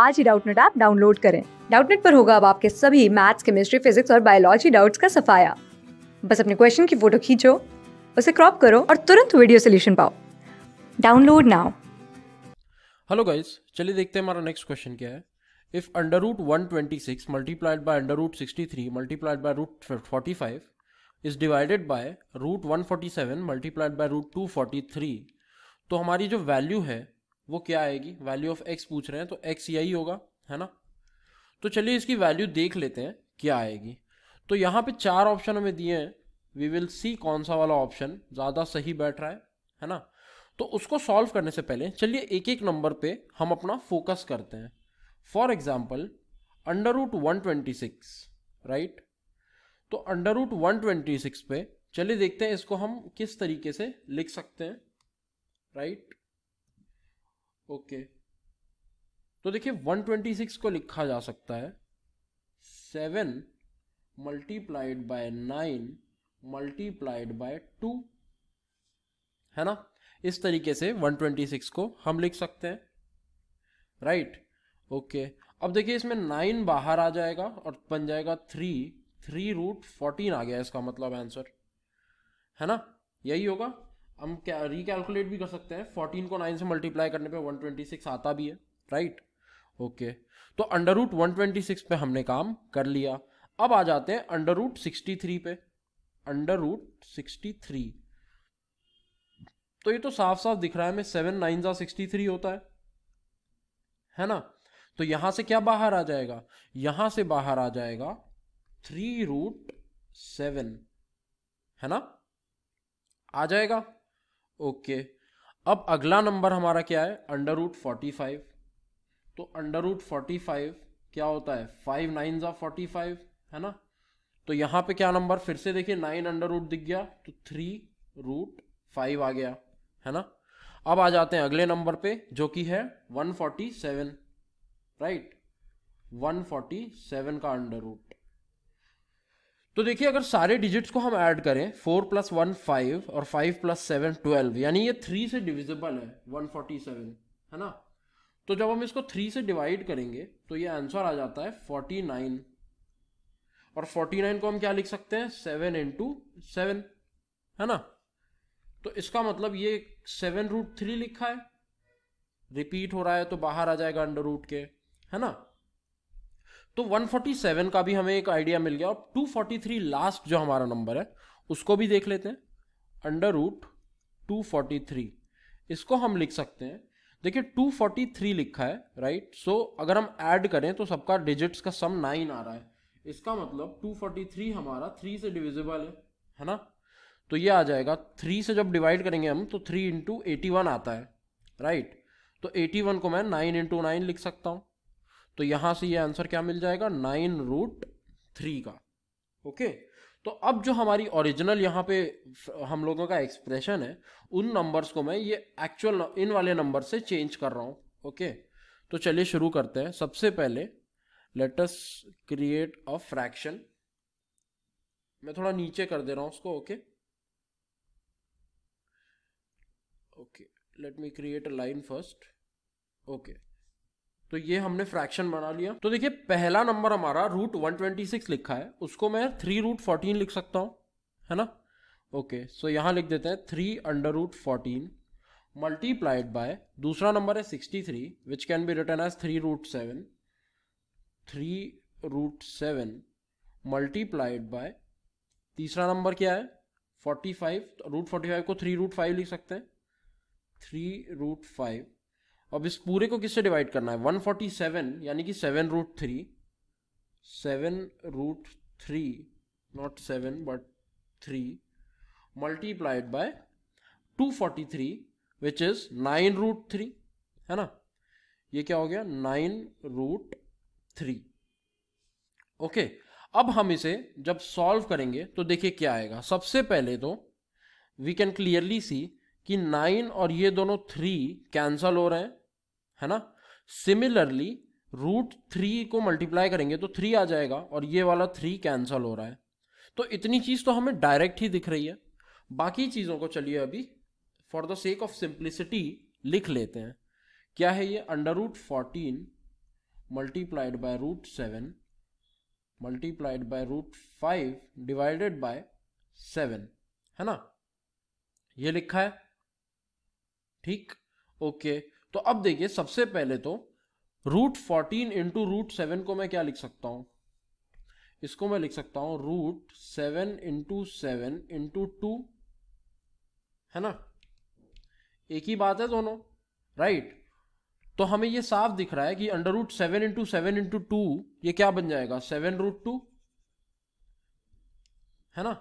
आज ही Doubtnut app download करें डाउटनेट पर होगा अब आपके सभी मैथ्स केमिस्ट्री फिजिक्स और बायोलॉजी डाउट्स का सफाया बस अपने क्वेश्चन की फोटो खींचो उसे क्रॉप करो और तुरंत वीडियो सोल्यूशन पाओ डाउनलोड नाउ हेलो गाइस चलिए देखते हैं हमारा नेक्स्ट क्वेश्चन क्या है if under root one twenty six multiplied by under root sixty three multiplied by root forty five is divided by root one forty seven multiplied by root two forty three तो हमारी जो value है वो क्या आएगी value of x पूछ रहे हैं तो एक्स यही होगा है ना तो चलिए इसकी वैल्यू देख लेते हैं क्या आएगी तो यहाँ पे चार ऑप्शन हमें दिए हैं वी विल सी कौन सा वाला ऑप्शन ज़्यादा सही बैठ रहा है है ना तो उसको सॉल्व करने से पहले चलिए एक एक नंबर पे हम अपना फोकस करते हैं for example under root one twenty six right तो under root one twenty six पे चलिए देखते हैं इसको हम किस तरीके से लिख सकते हैं राइट ओके तो देखिए 126 को लिखा जा सकता है seven multiplied by nine multiplied by two है ना इस तरीके से 126 को हम लिख सकते हैं राइट right? Okay okay. अब देखिए इसमें नाइन बाहर आ जाएगा और बन जाएगा थ्री थ्री रूट फोर्टीन आ गया इसका मतलब आंसर है ना यही होगा हम क्या रिकैलकुलेट भी कर सकते हैं फोर्टीन को नाइन से मल्टीप्लाई करने पे वन ट्वेंटी सिक्स आता भी है राइट ओके तो under root one twenty six पे हमने काम कर लिया अब आ जाते हैं अंडर रूट सिक्सटी थ्री पे अंडर रूट सिक्सटी थ्री तो ये तो साफ साफ दिख रहा है मैं सेवन नाइन जा सिक्सटी थ्री होता है है ना तो यहां से क्या बाहर आ जाएगा यहां से बाहर आ जाएगा थ्री रूट सेवन है ना आ जाएगा ओके अब अगला नंबर हमारा क्या है अंडर रूट फोर्टी फाइव तो अंडर रूट फोर्टी फाइव क्या होता है फाइव नाइन ज़ा फोर्टी फाइव है ना तो यहाँ पे क्या नंबर फिर से देखिए नाइन अंडर रूट दिख गया तो थ्री रूट फाइव आ गया है ना अब आ जाते हैं अगले नंबर पे जो कि है one forty seven right one forty seven का अंडर रूट तो देखिए अगर सारे डिजिट्स को हम ऐड करें फोर प्लस वन फाइव और फाइव प्लस सेवन ट्वेल्व यानी ये थ्री से डिविजिबल है वन फोर्टी सेवन है ना तो जब हम इसको थ्री से डिवाइड करेंगे तो ये आंसर आ जाता है फोर्टी नाइन और फोर्टी नाइन को हम क्या लिख सकते हैं सेवन इंटू सेवन है ना तो इसका मतलब ये सेवन रूट थ्री लिखा है रिपीट हो रहा है तो बाहर आ जाएगा अंडर रूट के है ना तो 147 का भी हमें एक आइडिया मिल गया और 243 लास्ट जो हमारा नंबर है उसको भी देख लेते हैं अंडर रूट टू इसको हम लिख सकते हैं देखिए 243 लिखा है राइट सो अगर हम ऐड करें तो सबका डिजिट्स का सम नाइन आ रहा है इसका मतलब 243 हमारा थ्री से डिविजिबल है है ना तो ये आ जाएगा थ्री से जब डिवाइड करेंगे हम तो थ्री इंटू एटी वन आता है राइट तो एटी वन को मैं नाइन इंटू नाइन लिख सकता हूँ तो यहां से ये यह आंसर क्या मिल जाएगा नाइन रूट थ्री का ओके तो अब जो हमारी ओरिजिनल यहाँ पे हम लोगों का एक्सप्रेशन है उन नंबर्स को मैं ये एक्चुअल इन वाले नंबर से चेंज कर रहा हूँ ओके तो चलिए शुरू करते हैं सबसे पहले लेटस क्रिएट अ फ्रैक्शन मैं थोड़ा नीचे कर दे रहा हूँ उसको okay okay let me create a line first okay तो ये हमने फ्रैक्शन बना लिया तो देखिए पहला नंबर हमारा रूट वन ट्वेंटी सिक्स लिखा है उसको मैं थ्री रूट फोर्टीन लिख सकता हूँ है ना ओके सो यहाँ लिख देते हैं three under root fourteen multiplied by दूसरा नंबर है sixty three which can be written as three root seven three root seven multiplied by तीसरा नंबर क्या है forty five root forty five को थ्री रूट फाइव लिख सकते हैं three root five अब इस पूरे को किससे डिवाइड करना है 147 यानी कि seven root three seven root three not seven but three multiplied by 243 which is nine root three है ना ये क्या हो गया नाइन रूट थ्री ओके अब हम इसे जब सॉल्व करेंगे तो देखिए क्या आएगा सबसे पहले तो वी कैन क्लियरली सी कि नाइन और ये दोनों थ्री कैंसल हो रहे हैं है ना सिमिलरली रूट थ्री को मल्टीप्लाई करेंगे तो थ्री आ जाएगा और ये वाला थ्री कैंसल हो रहा है तो इतनी चीज तो हमें डायरेक्ट ही दिख रही है बाकी चीजों को चलिए अभी for the sake of simplicity लिख लेते हैं क्या है ये under root fourteen multiplied by root seven multiplied by root five divided by seven है ना ये लिखा है ठीक ओके तो अब देखिए सबसे पहले तो root fourteen into root seven को मैं क्या लिख सकता हूं इसको मैं लिख सकता हूं root seven into seven into two है ना एक ही बात है दोनों राइट तो हमें ये साफ दिख रहा है कि under root seven into seven into two ये क्या बन जाएगा सेवन रूट टू है ना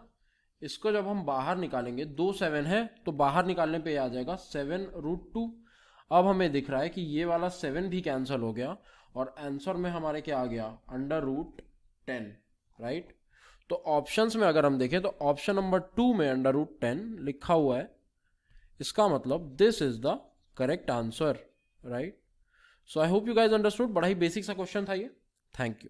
इसको जब हम बाहर निकालेंगे दो सेवन है तो बाहर निकालने पे आ जाएगा सेवन रूट टू अब हमें दिख रहा है कि ये वाला सेवन भी कैंसल हो गया और आंसर में हमारे क्या आ गया अंडर रूट टेन राइट तो ऑप्शंस में अगर हम देखें तो ऑप्शन नंबर टू में अंडर रूट टेन लिखा हुआ है इसका मतलब this is the correct answer right so I hope you guys understood बड़ा ही बेसिक सा क्वेश्चन था ये थैंक यू